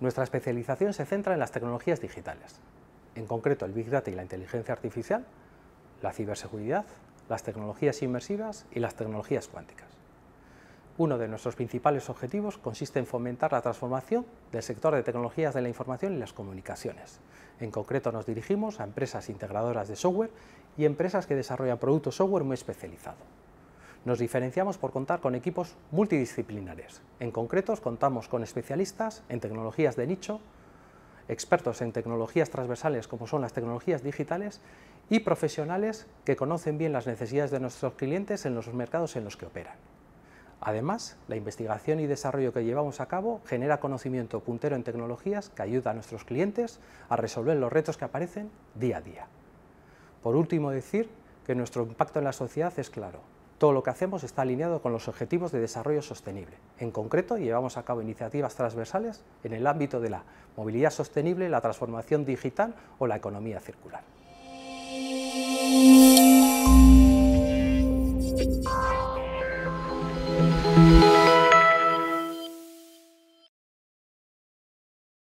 Nuestra especialización se centra en las tecnologías digitales, en concreto el Big Data y la inteligencia artificial, la ciberseguridad, las tecnologías inmersivas y las tecnologías cuánticas. Uno de nuestros principales objetivos consiste en fomentar la transformación del sector de tecnologías de la información y las comunicaciones. En concreto nos dirigimos a empresas integradoras de software y empresas que desarrollan productos software muy especializados. Nos diferenciamos por contar con equipos multidisciplinares. En concreto, contamos con especialistas en tecnologías de nicho, expertos en tecnologías transversales como son las tecnologías digitales y profesionales que conocen bien las necesidades de nuestros clientes en los mercados en los que operan. Además, la investigación y desarrollo que llevamos a cabo genera conocimiento puntero en tecnologías que ayuda a nuestros clientes a resolver los retos que aparecen día a día. Por último, decir que nuestro impacto en la sociedad es claro. Todo lo que hacemos está alineado con los objetivos de desarrollo sostenible. En concreto, llevamos a cabo iniciativas transversales en el ámbito de la movilidad sostenible, la transformación digital o la economía circular.